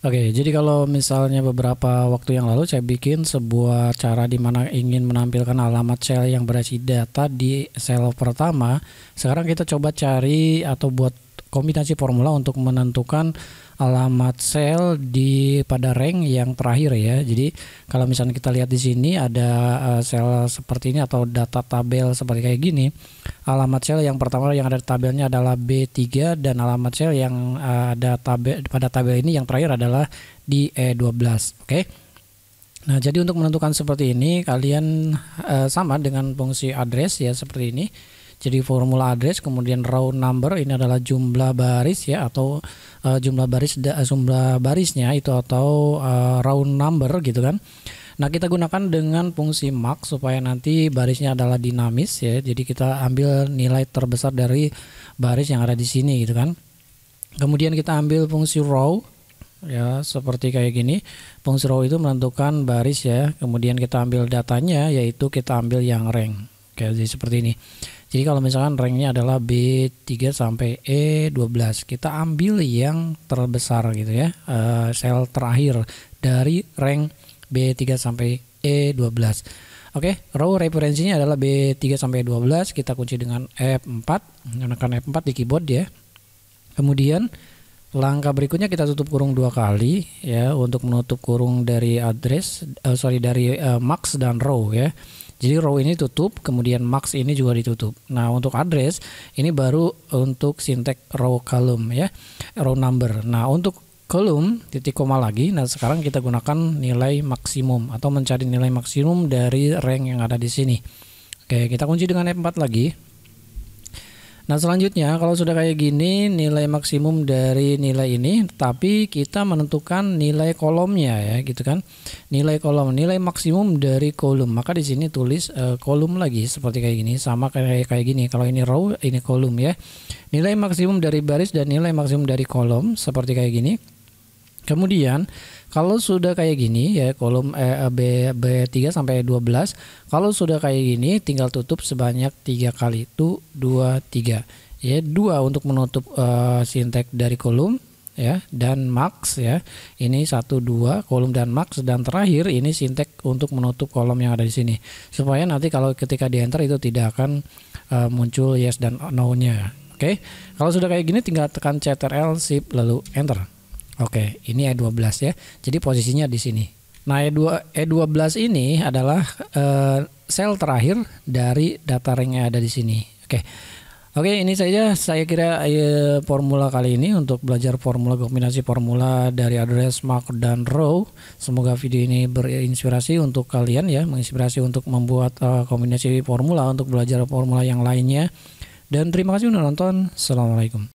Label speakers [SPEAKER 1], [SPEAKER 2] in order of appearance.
[SPEAKER 1] Oke, jadi kalau misalnya beberapa waktu yang lalu saya bikin sebuah cara di mana ingin menampilkan alamat sel yang berisi data di sel pertama, sekarang kita coba cari atau buat kombinasi formula untuk menentukan alamat sel di pada rank yang terakhir ya. Jadi kalau misalnya kita lihat di sini ada eh, sel seperti ini atau data tabel seperti kayak gini, alamat sel yang pertama yang ada di tabelnya adalah B3 dan alamat sel yang eh, ada tabel pada tabel ini yang terakhir adalah di E12. Oke. Okay? Nah, jadi untuk menentukan seperti ini kalian uh, sama dengan fungsi address ya seperti ini. Jadi formula address kemudian row number ini adalah jumlah baris ya atau uh, jumlah baris eh, jumlah barisnya itu atau uh, row number gitu kan. Nah, kita gunakan dengan fungsi max supaya nanti barisnya adalah dinamis ya. Jadi kita ambil nilai terbesar dari baris yang ada di sini gitu kan. Kemudian kita ambil fungsi row ya seperti kayak gini. Fungsi row itu menentukan baris ya. Kemudian kita ambil datanya yaitu kita ambil yang rank. kayak jadi seperti ini. Jadi kalau misalkan ranknya adalah B3 sampai E12, kita ambil yang terbesar gitu ya, eh, sel terakhir dari rank B3 sampai E12. Oke, row referensinya adalah B3 sampai e 12, kita kunci dengan F4, menekan F4 di keyboard ya. Kemudian langkah berikutnya kita tutup kurung dua kali ya untuk menutup kurung dari address uh, sorry dari uh, max dan row ya jadi row ini tutup, kemudian max ini juga ditutup. Nah, untuk address ini baru untuk sintek row column ya, row number. Nah, untuk kolom titik koma lagi. Nah, sekarang kita gunakan nilai maksimum atau mencari nilai maksimum dari rank yang ada di sini. Oke, kita kunci dengan F4 lagi. Nah selanjutnya kalau sudah kayak gini nilai maksimum dari nilai ini tapi kita menentukan nilai kolomnya ya gitu kan nilai kolom nilai maksimum dari kolom maka di sini tulis uh, kolom lagi seperti kayak gini sama kayak kayak gini kalau ini row ini kolom ya nilai maksimum dari baris dan nilai maksimum dari kolom seperti kayak gini kemudian kalau sudah kayak gini ya kolom eh, eh B B3 sampai 12, kalau sudah kayak gini tinggal tutup sebanyak tiga kali. Itu dua tiga Ya, dua untuk menutup e, eh, sintek dari kolom ya dan max ya. Ini satu dua kolom dan max dan terakhir ini sintek untuk menutup kolom yang ada di sini. Supaya nanti kalau ketika di enter itu tidak akan e, muncul yes dan no-nya. Oke. Kalau sudah kayak gini tinggal tekan Ctrl Shift lalu enter. Oke, ini E12 ya. Jadi posisinya di sini. Nah, E2 E12 ini adalah uh, sel terakhir dari data ring yang ada di sini. Oke. Oke, ini saja saya kira eh, formula kali ini untuk belajar formula kombinasi formula dari address mark dan row. Semoga video ini berinspirasi untuk kalian ya, menginspirasi untuk membuat uh, kombinasi formula untuk belajar formula yang lainnya. Dan terima kasih sudah nonton. Assalamualaikum.